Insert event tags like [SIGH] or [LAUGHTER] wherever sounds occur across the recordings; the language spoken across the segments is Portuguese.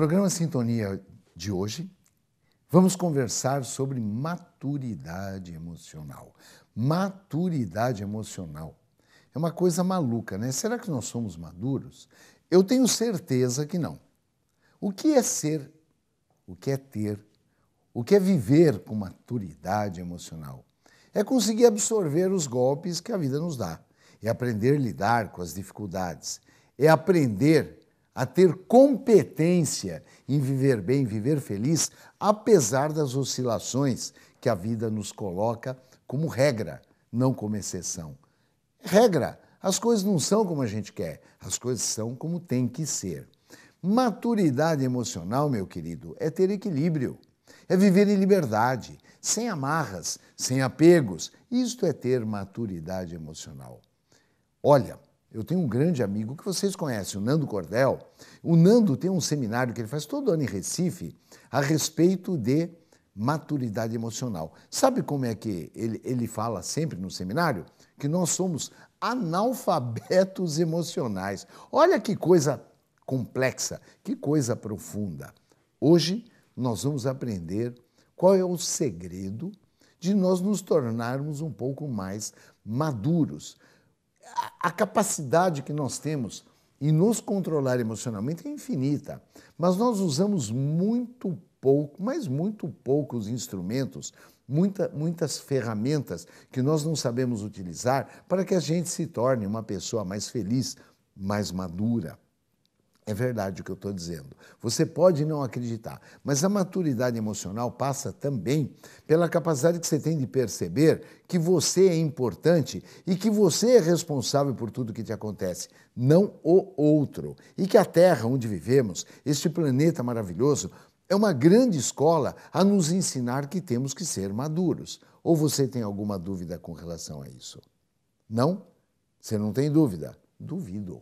programa Sintonia de hoje, vamos conversar sobre maturidade emocional. Maturidade emocional. É uma coisa maluca, né? Será que nós somos maduros? Eu tenho certeza que não. O que é ser? O que é ter? O que é viver com maturidade emocional? É conseguir absorver os golpes que a vida nos dá, é aprender a lidar com as dificuldades, é aprender a ter competência em viver bem, viver feliz, apesar das oscilações que a vida nos coloca como regra, não como exceção. Regra, as coisas não são como a gente quer, as coisas são como tem que ser. Maturidade emocional, meu querido, é ter equilíbrio, é viver em liberdade, sem amarras, sem apegos. Isto é ter maturidade emocional. Olha, eu tenho um grande amigo que vocês conhecem, o Nando Cordel. O Nando tem um seminário que ele faz todo ano em Recife a respeito de maturidade emocional. Sabe como é que ele, ele fala sempre no seminário? Que nós somos analfabetos emocionais. Olha que coisa complexa, que coisa profunda. Hoje nós vamos aprender qual é o segredo de nós nos tornarmos um pouco mais maduros a capacidade que nós temos e nos controlar emocionalmente é infinita, mas nós usamos muito pouco, mas muito poucos instrumentos, muita, muitas ferramentas que nós não sabemos utilizar para que a gente se torne uma pessoa mais feliz, mais madura. É verdade o que eu estou dizendo. Você pode não acreditar, mas a maturidade emocional passa também pela capacidade que você tem de perceber que você é importante e que você é responsável por tudo que te acontece, não o outro. E que a Terra onde vivemos, este planeta maravilhoso, é uma grande escola a nos ensinar que temos que ser maduros. Ou você tem alguma dúvida com relação a isso? Não? Você não tem dúvida? Duvido.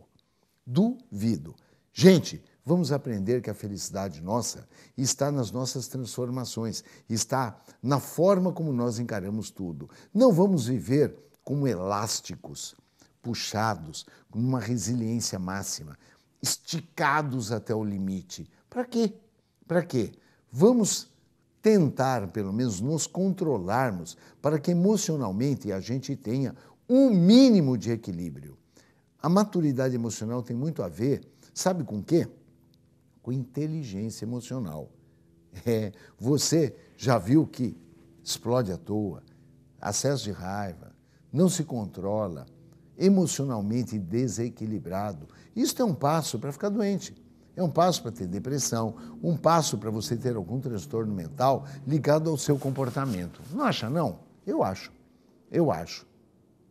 Duvido. Gente, vamos aprender que a felicidade nossa está nas nossas transformações, está na forma como nós encaramos tudo. Não vamos viver como elásticos, puxados, numa resiliência máxima, esticados até o limite. Para quê? Para quê? Vamos tentar, pelo menos, nos controlarmos para que emocionalmente a gente tenha um mínimo de equilíbrio. A maturidade emocional tem muito a ver Sabe com quê? Com inteligência emocional. É, você já viu que explode à toa, acesso de raiva, não se controla, emocionalmente desequilibrado. Isso é um passo para ficar doente. É um passo para ter depressão, um passo para você ter algum transtorno mental ligado ao seu comportamento. Não acha, não? Eu acho. Eu acho.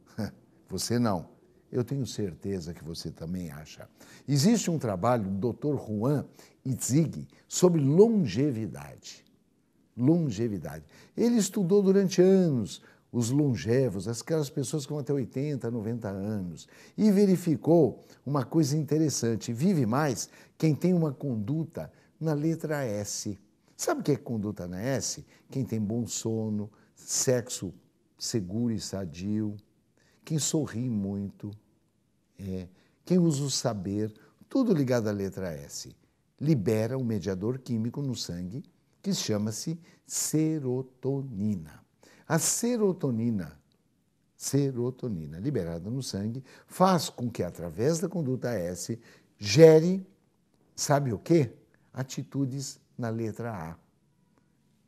[LAUGHS] Você não. Eu tenho certeza que você também acha. Existe um trabalho do Dr. Juan Itzig sobre longevidade. Longevidade. Ele estudou durante anos os longevos, aquelas pessoas que vão até 80, 90 anos, e verificou uma coisa interessante: vive mais quem tem uma conduta na letra S. Sabe o que é conduta na S? Quem tem bom sono, sexo seguro e sadio, quem sorri muito, é, quem usa o saber, tudo ligado à letra S, libera um mediador químico no sangue que chama-se serotonina. A serotonina, serotonina liberada no sangue, faz com que através da conduta S gere, sabe o quê? Atitudes na letra A.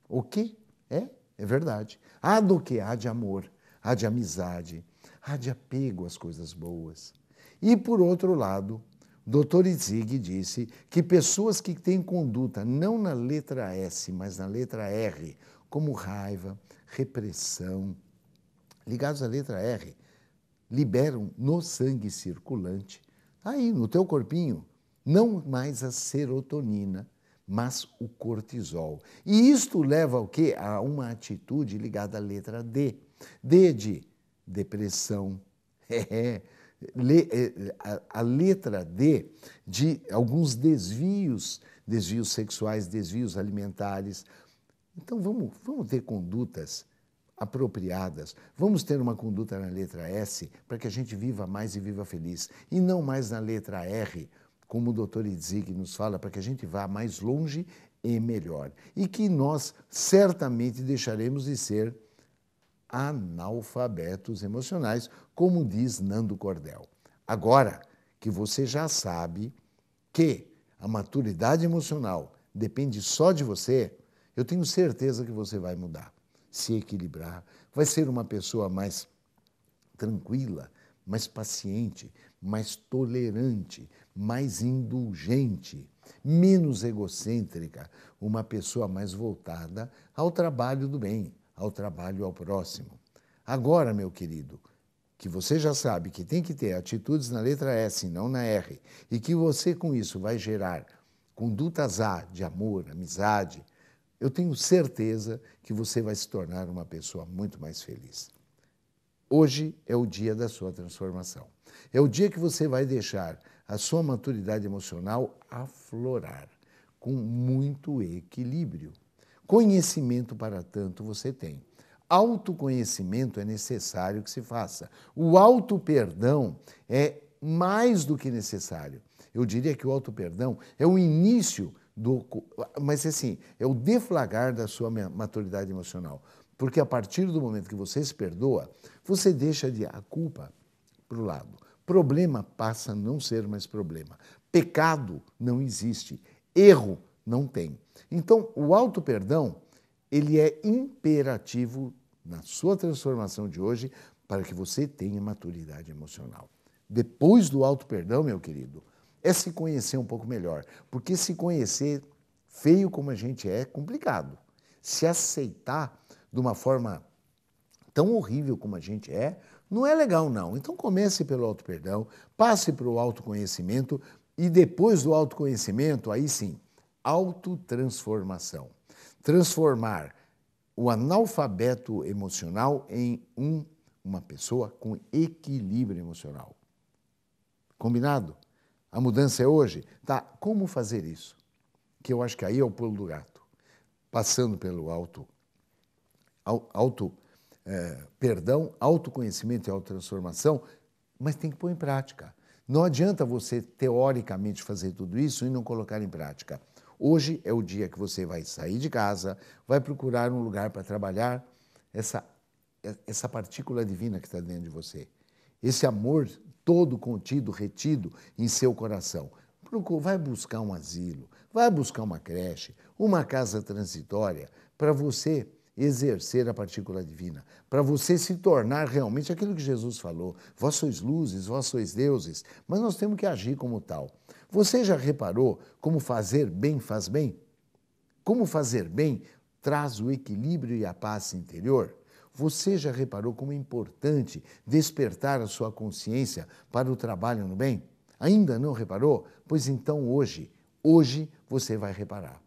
O que? É, é verdade. Há do que há de amor, há de amizade, há de apego às coisas boas. E, por outro lado, Dr. Zieg disse que pessoas que têm conduta não na letra S, mas na letra R, como raiva, repressão, ligados à letra R, liberam no sangue circulante, aí no teu corpinho, não mais a serotonina, mas o cortisol. E isto leva ao quê? A uma atitude ligada à letra D. D de depressão. [LAUGHS] É, é. é a letra D de alguns desvios, desvios sexuais, desvios alimentares. Então vamos, vamos ter condutas apropriadas. Vamos ter uma conduta na letra S para que a gente viva mais e viva feliz. E não mais na letra R, como o doutor Itzig nos fala, para que a gente vá mais longe e melhor. E que nós certamente deixaremos de ser analfabetos emocionais, como diz Nando Cordel. Agora que você já sabe que a maturidade emocional depende só de você, eu tenho certeza que você vai mudar, se equilibrar, vai ser uma pessoa mais tranquila, mais paciente, mais tolerante, mais indulgente, menos egocêntrica, uma pessoa mais voltada ao trabalho do bem ao trabalho ao próximo. Agora, meu querido, que você já sabe que tem que ter atitudes na letra S, e não na R, e que você com isso vai gerar condutas A de amor, amizade, eu tenho certeza que você vai se tornar uma pessoa muito mais feliz. Hoje é o dia da sua transformação. É o dia que você vai deixar a sua maturidade emocional aflorar com muito equilíbrio. Conhecimento, para tanto, você tem. Autoconhecimento é necessário que se faça. O auto-perdão é mais do que necessário. Eu diria que o auto-perdão é o início do. Mas assim, é o deflagrar da sua maturidade emocional. Porque a partir do momento que você se perdoa, você deixa de a culpa para o lado. Problema passa a não ser mais problema. Pecado não existe. Erro não tem. Então, o auto perdão, ele é imperativo na sua transformação de hoje para que você tenha maturidade emocional. Depois do auto perdão, meu querido, é se conhecer um pouco melhor, porque se conhecer feio como a gente é, é complicado. Se aceitar de uma forma tão horrível como a gente é, não é legal não. Então comece pelo auto perdão, passe para o autoconhecimento e depois do autoconhecimento, aí sim, autotransformação. Transformar o analfabeto emocional em um, uma pessoa com equilíbrio emocional. Combinado? A mudança é hoje? Tá, como fazer isso? Que eu acho que aí é o pulo do gato. Passando pelo auto, auto é, perdão, autoconhecimento e autotransformação, mas tem que pôr em prática. Não adianta você teoricamente fazer tudo isso e não colocar em prática. Hoje é o dia que você vai sair de casa, vai procurar um lugar para trabalhar essa, essa partícula divina que está dentro de você. Esse amor todo contido, retido em seu coração. Vai buscar um asilo, vai buscar uma creche, uma casa transitória para você exercer a partícula divina, para você se tornar realmente aquilo que Jesus falou: vós sois luzes, vós sois deuses, mas nós temos que agir como tal. Você já reparou como fazer bem faz bem? Como fazer bem traz o equilíbrio e a paz interior? Você já reparou como é importante despertar a sua consciência para o trabalho no bem? Ainda não reparou? Pois então hoje, hoje você vai reparar.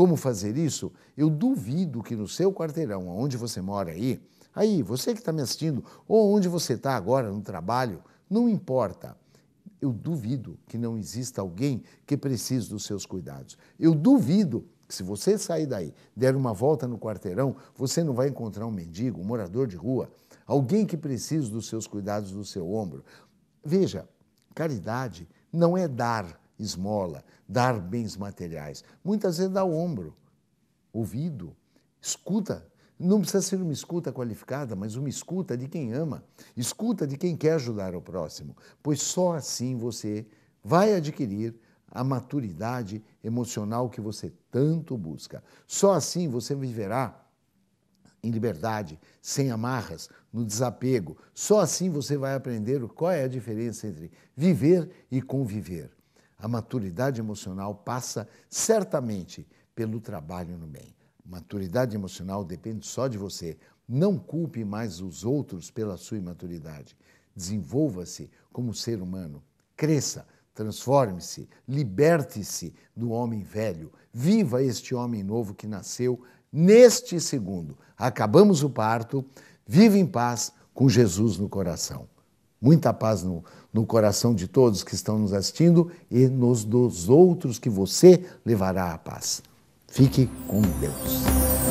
Como fazer isso? Eu duvido que no seu quarteirão, onde você mora aí, aí, você que está me assistindo, ou onde você está agora no trabalho, não importa. Eu duvido que não exista alguém que precise dos seus cuidados. Eu duvido que se você sair daí, der uma volta no quarteirão, você não vai encontrar um mendigo, um morador de rua, alguém que precise dos seus cuidados do seu ombro. Veja, caridade não é dar, esmola, dar bens materiais. Muitas vezes dá o ombro, ouvido, escuta. Não precisa ser uma escuta qualificada, mas uma escuta de quem ama, escuta de quem quer ajudar o próximo, pois só assim você vai adquirir a maturidade emocional que você tanto busca. Só assim você viverá em liberdade, sem amarras, no desapego. Só assim você vai aprender qual é a diferença entre viver e conviver. A maturidade emocional passa certamente pelo trabalho no bem. Maturidade emocional depende só de você. Não culpe mais os outros pela sua imaturidade. Desenvolva-se como ser humano. Cresça, transforme-se, liberte-se do homem velho. Viva este homem novo que nasceu neste segundo. Acabamos o parto, viva em paz com Jesus no coração. Muita paz no, no coração de todos que estão nos assistindo e nos dos outros que você levará a paz. Fique com Deus.